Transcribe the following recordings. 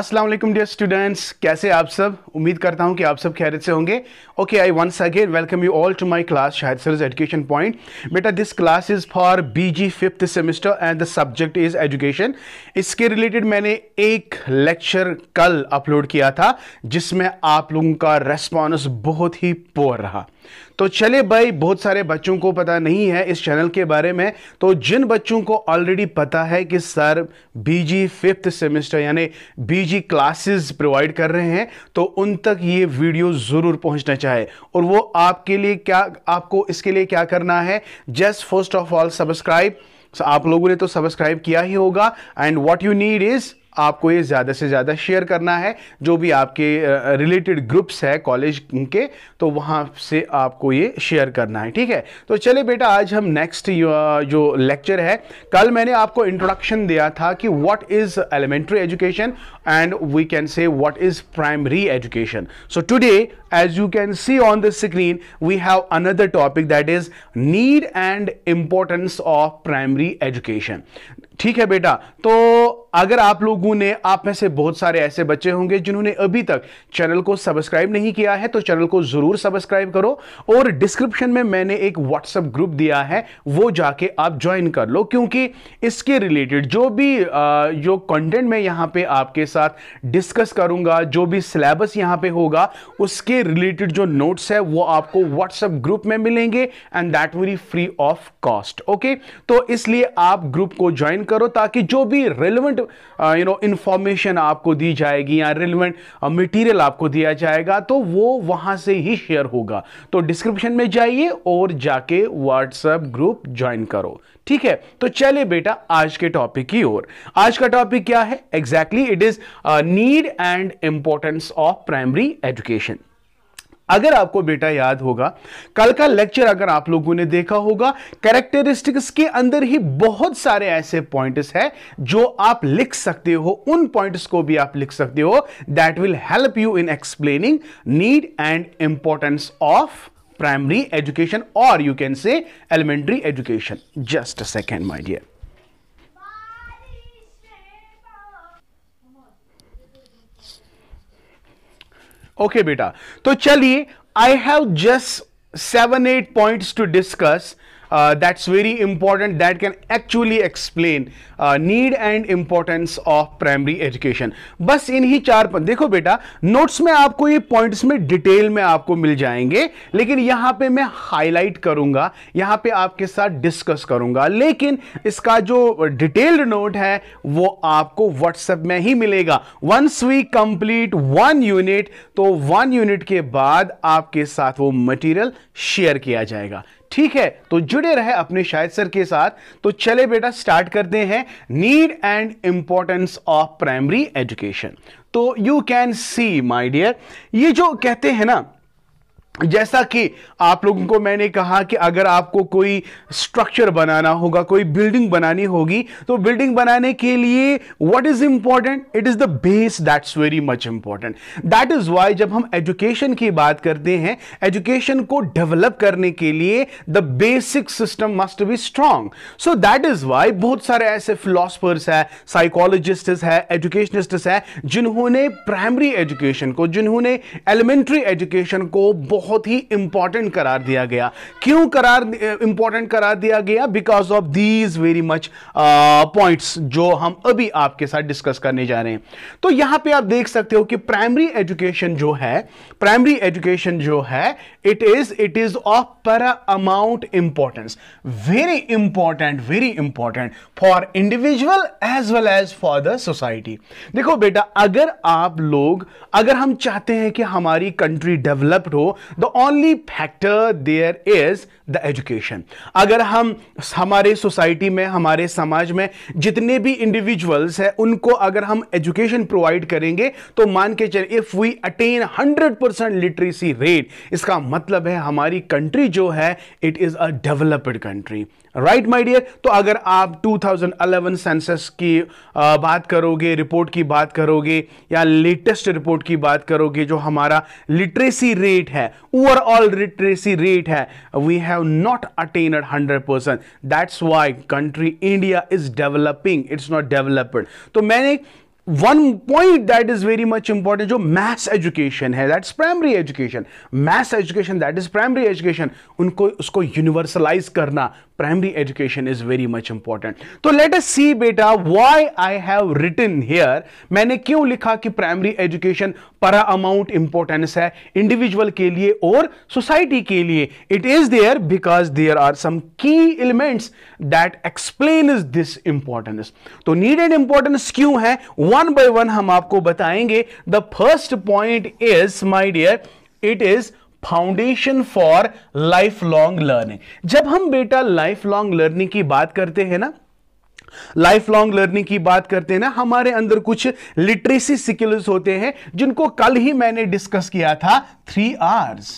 अस्सलाम वालेकुम dear students कैसे आप सब उम्मीद करता हूँ कि आप सब खैरियत से होंगे okay I once again welcome you all to my class Shahid sir education point बेटा this class is for BG fifth semester and the subject is education इसके रिलेटेड मैंने एक लेक्चर कल अपलोड किया था जिसमें आप लोगों का रेस्पॉन्स बहुत ही पोअर रहा तो चले भाई बहुत सारे बच्चों को पता नहीं है इस चैनल के बारे में तो जिन बच्चों को ऑलरेडी पता है कि सर बीजी फिफ्थ सेमेस्टर यानी बीजी क्लासेस प्रोवाइड कर रहे हैं तो उन तक ये वीडियो ज़रूर पहुंचना चाहे और वो आपके लिए क्या आपको इसके लिए क्या करना है just first of all subscribe आप लोगों ने तो सब्सक्राइब किया ही होगा and what you need is आपको ये ज़्यादा से ज़्यादा शेयर करना है जो भी आपके रिलेटेड ग्रुप्स है कॉलेज के तो वहाँ से आपको ये शेयर करना है ठीक है तो चले बेटा आज हम नेक्स्ट जो लेक्चर है कल मैंने आपको इंट्रोडक्शन दिया था कि what is elementary education and we can say what is primary education so today as you can see on the screen we have another topic that is need and importance of primary education ठीक है बेटा तो अगर आप लोगों ने आप में से बहुत सारे ऐसे बच्चे होंगे जिन्होंने अभी तक चैनल को सब्सक्राइब नहीं किया है तो चैनल को ज़रूर सब्सक्राइब करो और डिस्क्रिप्शन में मैंने एक व्हाट्सएप ग्रुप दिया है वो जाके आप ज्वाइन कर लो क्योंकि इसके रिलेटेड जो भी जो कंटेंट मैं यहाँ पे आपके साथ डिस्कस करूंगा जो भी सिलेबस यहाँ पे होगा उसके रिलेटेड जो नोट्स है वो आपको व्हाट्सएप ग्रुप में मिलेंगे and that will free of cost okay तो इसलिए आप ग्रुप को ज्वाइन करो ताकि जो भी relevant relevant you know information आपको दी जाएगी या रिलेवेंट मटेरियल uh, आपको दिया जाएगा तो वो वहां से ही शेयर होगा तो डिस्क्रिप्शन में जाइए और जाके व्हाट्सएप ग्रुप ज्वाइन करो ठीक है तो चले बेटा आज के टॉपिक की ओर आज का टॉपिक क्या है exactly it is need and importance of primary education अगर आपको बेटा याद होगा कल का लेक्चर अगर आप लोगों ने देखा होगा कैरेक्टरिस्टिक्स के अंदर ही बहुत सारे ऐसे पॉइंट्स है जो आप लिख सकते हो उन पॉइंट्स को भी आप लिख सकते हो that will help you in explaining need and importance of primary education और you can say elementary education just second my dear okay बेटा तो चलिए I have just seven eight points to discuss uh, that's very important that can actually explain uh, need and importance of primary education बस इन्हीं चार पर देखो बेटा notes में आपको ये पॉइंट्स में डिटेल में आपको मिल जाएंगे लेकिन यहां पे मैं हाईलाइट करूंगा यहां पे आपके साथ डिस्कस करूंगा लेकिन इसका जो डिटेल्ड नोट है वो आपको व्हाट्सएप में ही मिलेगा once we complete one unit तो वन यूनिट के बाद आपके साथ वो मटेरियल शेयर किया जाएगा ठीक है तो जुड़े रहे अपने शायद सर के साथ तो चले बेटा स्टार्ट करते हैं need and importance of primary education तो you can see my dear ये जो कहते हैं ना जैसा कि आप लोगों को मैंने कहा कि अगर आपको कोई स्ट्रक्चर बनाना होगा कोई बिल्डिंग बनानी होगी तो बिल्डिंग बनाने के लिए what is important it is the base that's very much important that is why जब हम एजुकेशन की बात करते हैं एजुकेशन को डेवलप करने के लिए the basic system must be strong so that is why बहुत सारे ऐसे फिलोसफर्स है साइकोलॉजिस्ट है एजुकेशनिस्ट है जिन्होंने प्राइमरी एजुकेशन को जिन्होंने एलिमेंट्री एजुकेशन को बहुत बहुत ही इंपॉर्टेंट करार दिया गया क्यों करार इंपॉर्टेंट करार दिया गया because of these very much points जो हम अभी आपके साथ डिस्कस करने जा रहे हैं तो यहां पे आप देख सकते हो कि प्राइमरी एजुकेशन जो है प्राइमरी एजुकेशन जो है it is it is of paramount importance very important very important for individual as well as for the society देखो बेटा अगर आप लोग अगर हम चाहते हैं कि हमारी कंट्री डेवलप्ड हो The only factor there is the education अगर हम हमारे सोसाइटी में हमारे समाज में जितने भी इंडिविजुअल्स हैं उनको अगर हम एजुकेशन प्रोवाइड करेंगे तो मान के चले if we attain hundred percent literacy rate इसका मतलब है हमारी कंट्री जो है it is a developed country right my dear तो अगर आप 2011 सेंसस की बात करोगे रिपोर्ट की बात करोगे या लेटेस्ट रिपोर्ट की बात करोगे जो हमारा लिटरेसी रेट है ओवरऑल लिटरेसी रेट है we have have not attained at percent that's why country india is developing it's not developed तो मैंने one point that is very much important जो मैथ्स एजुकेशन है that's primary education maths education that is primary education उनको उसको universalise करना primary education is very much important. So let us see beta why I have written here. मैंने क्यों लिखा कि primary education para amount importance है individual के लिए और society के लिए. It is there because there are some key elements that explains this importance. तो need and importance क्यों है One by one हम आपको बताएंगे. The first point is my dear it is foundation for lifelong learning जब हम बेटा life lifelong learning की बात करते हैं ना लाइफ लॉन्ग लर्निंग की बात करते हैं ना हमारे अंदर कुछ लिटरेसी स्किल्स होते हैं जिनको कल ही मैंने डिस्कस किया था three Rs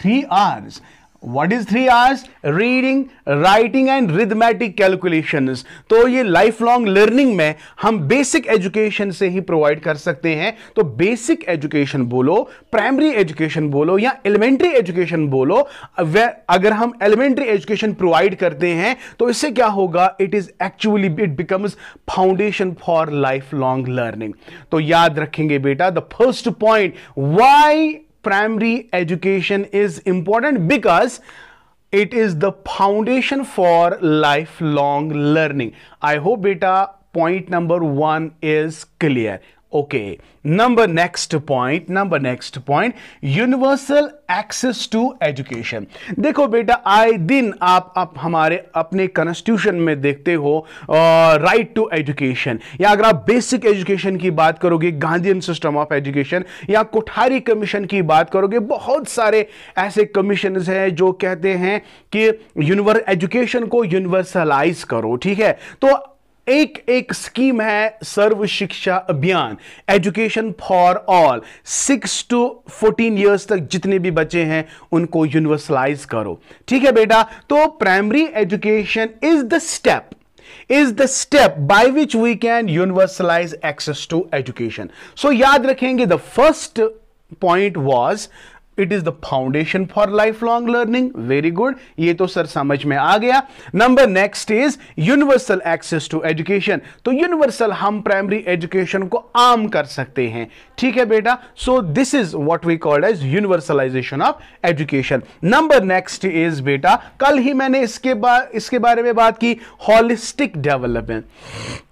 three Rs what is three Rs reading writing and arithmetic calculation तो ये लाइफ लॉन्ग लर्निंग में हम बेसिक एजुकेशन से ही प्रोवाइड कर सकते हैं तो बेसिक एजुकेशन बोलो प्राइमरी एजुकेशन बोलो या एलिमेंट्री एजुकेशन बोलो अगर हम एलिमेंट्री एजुकेशन प्रोवाइड करते हैं तो इससे क्या होगा it is actually it becomes foundation for lifelong learning तो याद रखेंगे बेटा the first point why primary education is important because it is the foundation for lifelong learning i hope beta point number 1 is clear okay number next point number next point universal access to education देखो बेटा आए दिन आप आप हमारे अपने constitution में देखते हो राइट टू एजुकेशन या अगर आप बेसिक एजुकेशन की बात करोगे गांधी सिस्टम ऑफ एजुकेशन या कोठारी कमीशन की बात करोगे बहुत सारे ऐसे कमीशन हैं जो कहते हैं कि यूनिवर्स एजुकेशन को यूनिवर्सलाइज करो ठीक है तो एक एक स्कीम है Sarva Shiksha Abhiyan education for all six to fourteen years तक जितने भी बच्चे हैं उनको यूनिवर्सलाइज करो ठीक है बेटा तो primary education is the step is the step by which we can universalize access to education so याद रखेंगे the first point was it is the foundation for lifelong learning very good ये तो sir समझ में आ गया number next is universal access to education तो universal हम प्राइमरी एजुकेशन को आम कर सकते हैं ठीक है बेटा so this is what we called as universalization of education number next is बेटा कल ही मैंने इसके बा, इसके बारे में बात की holistic development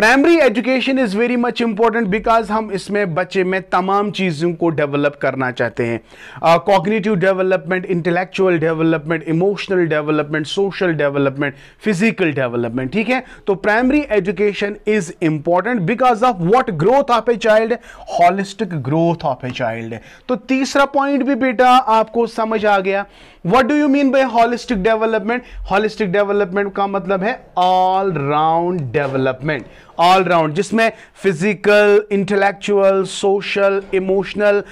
primary education is very much important because हम इसमें बच्चे में तमाम चीज़ों को डेवलप करना चाहते हैं cognitive development intellectual development emotional development social development physical development ठीक है तो primary education is important because of what growth of a child holistic growth of a child तो तीसरा पॉइंट भी बेटा आपको समझ आ गया what do you mean by holistic development holistic development का मतलब है all round development all round जिसमें फिजिकल इंटेलेक्चुअल सोशल इमोशनल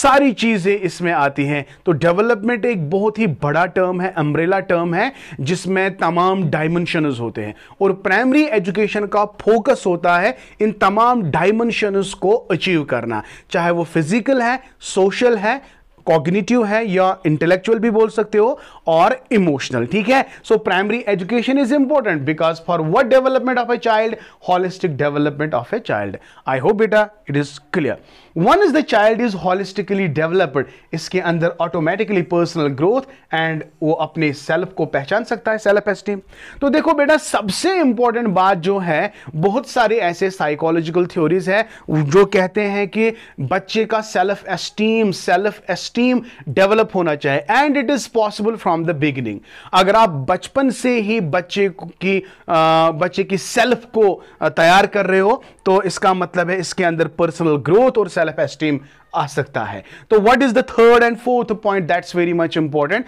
सारी चीज़ें इसमें आती हैं तो डेवलपमेंट एक बहुत ही बड़ा टर्म है अम्ब्रेला टर्म है जिसमें तमाम डायमेंशन होते हैं और प्राइमरी एजुकेशन का फोकस होता है इन तमाम डायमेंशनस को अचीव करना चाहे वो फिजिकल है सोशल है कॉग्निटिव है या इंटेलेक्चुअल भी बोल सकते हो और इमोशनल ठीक है so primary education is important because for what development of a child holistic development of a child I hope बेटा it is clear one is the child is holistically developed इसके अंदर ऑटोमेटिकली पर्सनल ग्रोथ एंड वो अपने self को पहचान सकता है self esteem तो देखो बेटा सबसे इंपॉर्टेंट बात जो है बहुत सारे ऐसे साइकोलॉजिकल थ्योरीज है जो कहते हैं कि बच्चे का self esteem self esteem esteem develop होना चाहिए and it is possible from the beginning अगर आप बचपन से ही बच्चे की आ, बच्चे की सेल्फ को तैयार कर रहे हो तो इसका मतलब है इसके अंदर पर्सनल ग्रोथ और सेल्फ एस्टीम आ सकता है तो what is the third and fourth point that's very much important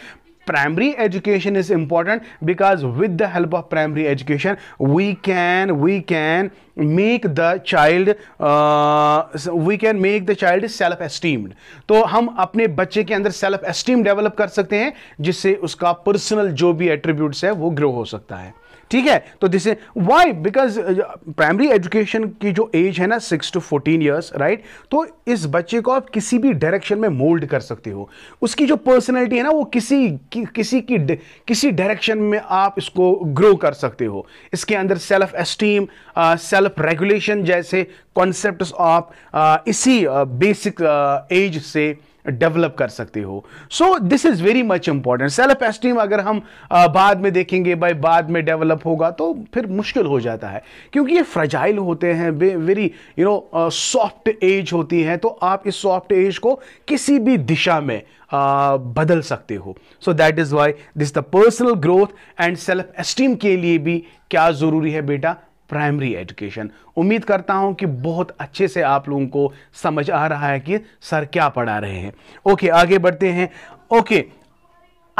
primary education is important because with the help of primary education we can we can make the child uh, we can make the child self esteemed तो हम अपने बच्चे के अंदर self esteem develop कर सकते हैं जिससे उसका पर्सनल जो भी एट्रीब्यूट्स है वो ग्रो हो सकता है ठीक है तो this is why because primary education की जो एज है ना six to fourteen years right तो इस बच्चे को आप किसी भी डायरेक्शन में मोल्ड कर सकते हो उसकी जो पर्सनैलिटी है ना वो किसी कि, किसी की किसी डायरेक्शन में आप इसको ग्रो कर सकते हो इसके अंदर सेल्फ एस्टीम सेल्फ रेगुलेशन जैसे कॉन्सेप्ट आप uh, इसी बेसिक uh, एज uh, से डेवलप कर सकते हो so this is very much important self esteem अगर हम आ, बाद में देखेंगे भाई बाद में डेवलप होगा तो फिर मुश्किल हो जाता है क्योंकि ये फ्रजाइल होते हैं very you know soft age होती है तो आप इस सॉफ्ट एज को किसी भी दिशा में आ, बदल सकते हो so that is why this the personal growth and self esteem के लिए भी क्या ज़रूरी है बेटा प्राइमरी एजुकेशन उम्मीद करता हूं कि बहुत अच्छे से आप लोगों को समझ आ रहा है कि सर क्या पढ़ा रहे हैं ओके आगे बढ़ते हैं ओके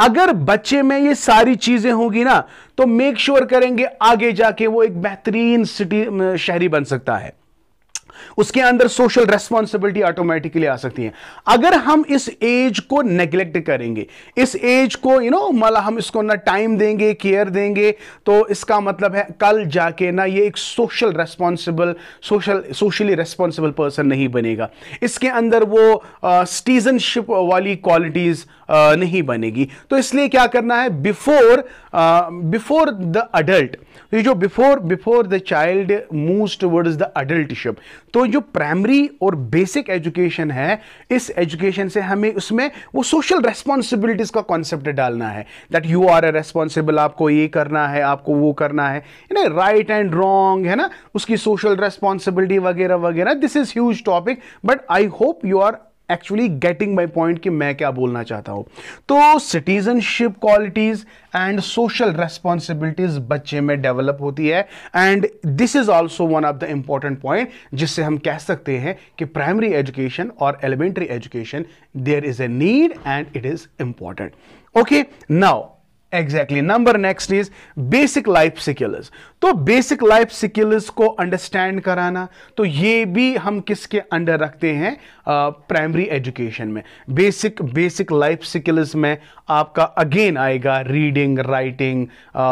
अगर बच्चे में ये सारी चीजें होंगी ना तो मेक श्योर sure करेंगे आगे जाके वो एक बेहतरीन सिटी शहरी बन सकता है उसके अंदर सोशल रेस्पॉन्सिबिलिटी ऑटोमेटिकली आ सकती है अगर हम इस एज को नेग्लेक्ट करेंगे इस एज को यू नो माला हम इसको ना टाइम देंगे केयर देंगे तो इसका मतलब है कल जाके ना ये एक social responsible social socially responsible person नहीं बनेगा इसके अंदर वो सिटीजनशिप वाली क्वालिटीज़ नहीं बनेगी तो इसलिए क्या करना है बिफोर बिफोर द अडल्ट जो before before the child move towards the adultship तो जो प्राइमरी और बेसिक एजुकेशन है इस एजुकेशन से हमें उसमें वो सोशल रेस्पॉन्सिबिलिटीज का कॉन्सेप्ट डालना है that you are a responsible आपको ये करना है आपको वो करना है ना राइट एंड रॉन्ग है ना उसकी सोशल रेस्पॉन्सिबिलिटी वगैरह वगैरह this is huge topic but I hope you are actually getting my point कि मैं क्या बोलना चाहता हूं तो citizenship qualities and social responsibilities बच्चे में डेवलप होती है and this is also one of the important point जिससे हम कह सकते हैं कि प्राइमरी एजुकेशन और elementary education there is a need and it is important okay now exactly number next is basic life skills तो बेसिक लाइफ स्किल्स को understand कराना तो ये भी हम किसके अंडर रखते हैं प्राइमरी एजुकेशन में बेसिक बेसिक लाइफ स्किल्स में आपका अगेन आएगा रीडिंग राइटिंग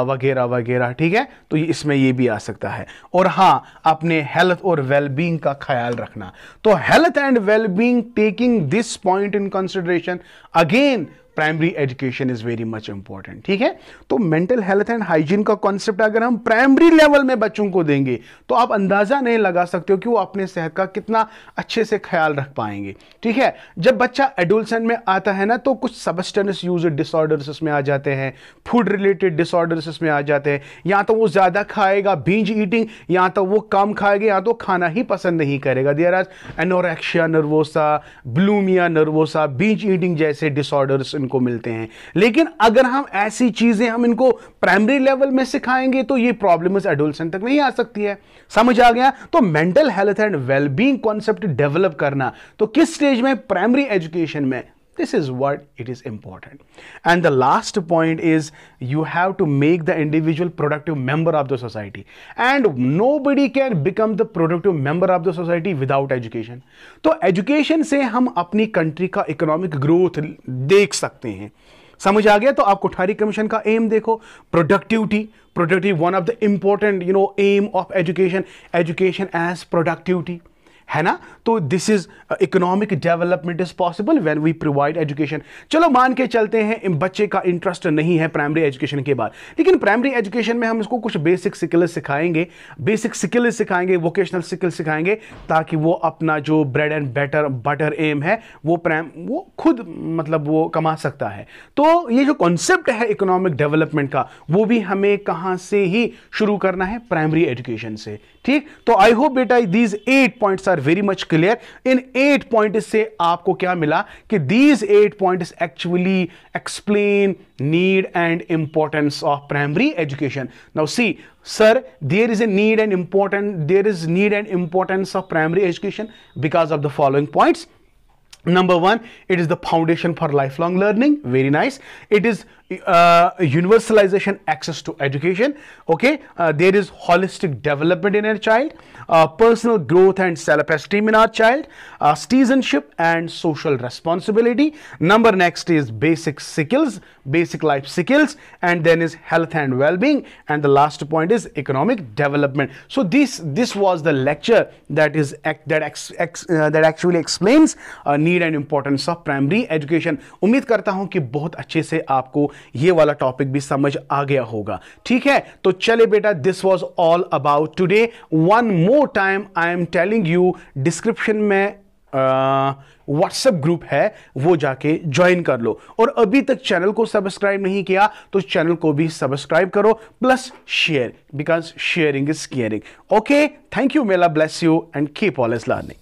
वगैरह वगैरह ठीक है तो इसमें ये भी आ सकता है और हाँ अपने हेल्थ और वेलबींग का ख्याल रखना तो health and wellbeing taking this point in consideration again primary education is very much important ठीक है तो मेंटल हेल्थ एंड हाइजीन का कॉन्सेप्ट अगर हम प्राइमरी लेवल में बच्चों को देंगे तो आप अंदाज़ा नहीं लगा सकते हो कि वो अपने सेहत का कितना अच्छे से ख्याल रख पाएंगे ठीक है जब बच्चा एडोलसन में आता है ना तो कुछ सबस्टेंस यूज डिसऑर्डर्स उसमें आ जाते हैं फूड रिलेटेड डिसऑर्डर्स उसमें आ जाते हैं या तो वो ज़्यादा खाएगा बीज ईटिंग या तो वो कम खाएगा या तो खाना ही पसंद नहीं करेगा देर आज anorexia nervosa bulimia nervosa binge eating जैसे डिसऑर्डर्स इनको को मिलते हैं लेकिन अगर हम ऐसी चीज़ें हम इनको प्राइमरी लेवल में सिखाएंगे तो ये प्रॉब्लम एडोलसेंट तक नहीं आ सकती है समझ आ गया तो mental health and wellbeing concept develop करना तो किस स्टेज में प्राइमरी एजुकेशन में This is what it is important. And the last point is you have to make the individual productive member of the society. And nobody can become the productive member of the society without education. तो education से हम अपनी country का economic growth देख सकते हैं समझ आ गया तो आप कोठारी कमीशन का एम देखो productivity productive one of the important you know aim of education education as productivity है ना तो this is economic development is possible when we provide education चलो मान के चलते हैं बच्चे का इंटरेस्ट नहीं है प्राइमरी एजुकेशन के बाद लेकिन प्राइमरी एजुकेशन में हम इसको कुछ बेसिक स्किल्स सिखाएंगे बेसिक स्किल्स सिखाएंगे वोकेशनल स्किल्स सिखाएंगे ताकि वो अपना जो bread and better butter aim है वो प्राइम वो खुद मतलब वो कमा सकता है तो ये जो कॉन्सेप्ट है इकोनॉमिक डेवलपमेंट का वो भी हमें कहाँ से ही शुरू करना है प्राइमरी एजुकेशन से ठीक तो आई होप बेटा these eight points are very much clear in eight pointers say, आपको क्या मिला कि these eight pointers actually explain need and importance of primary education now see sir there is a need and important there is need and importance of primary education because of the following points number 1 it is the foundation for lifelong learning very nice it is uh, universalization access to education okay uh, there is holistic development in our child uh, personal growth and self-esteem in our child uh, citizenship and social responsibility number next is basic skills basic life skills and then is health and well-being and the last point is economic development so this this was the lecture that is that ex, ex, uh, that actually explains uh, need and importance of primary education उम्मीद करता हूं कि बहुत अच्छे से आपको ये वाला टॉपिक भी समझ आ गया होगा ठीक है तो चले बेटा this was all about today one more time I am telling you description में व्हाट्सएप ग्रुप है वो जाके ज्वाइन कर लो और अभी तक चैनल को सब्सक्राइब नहीं किया तो चैनल को भी सब्सक्राइब करो plus share because sharing is caring okay thank you मेला bless you and keep all is learning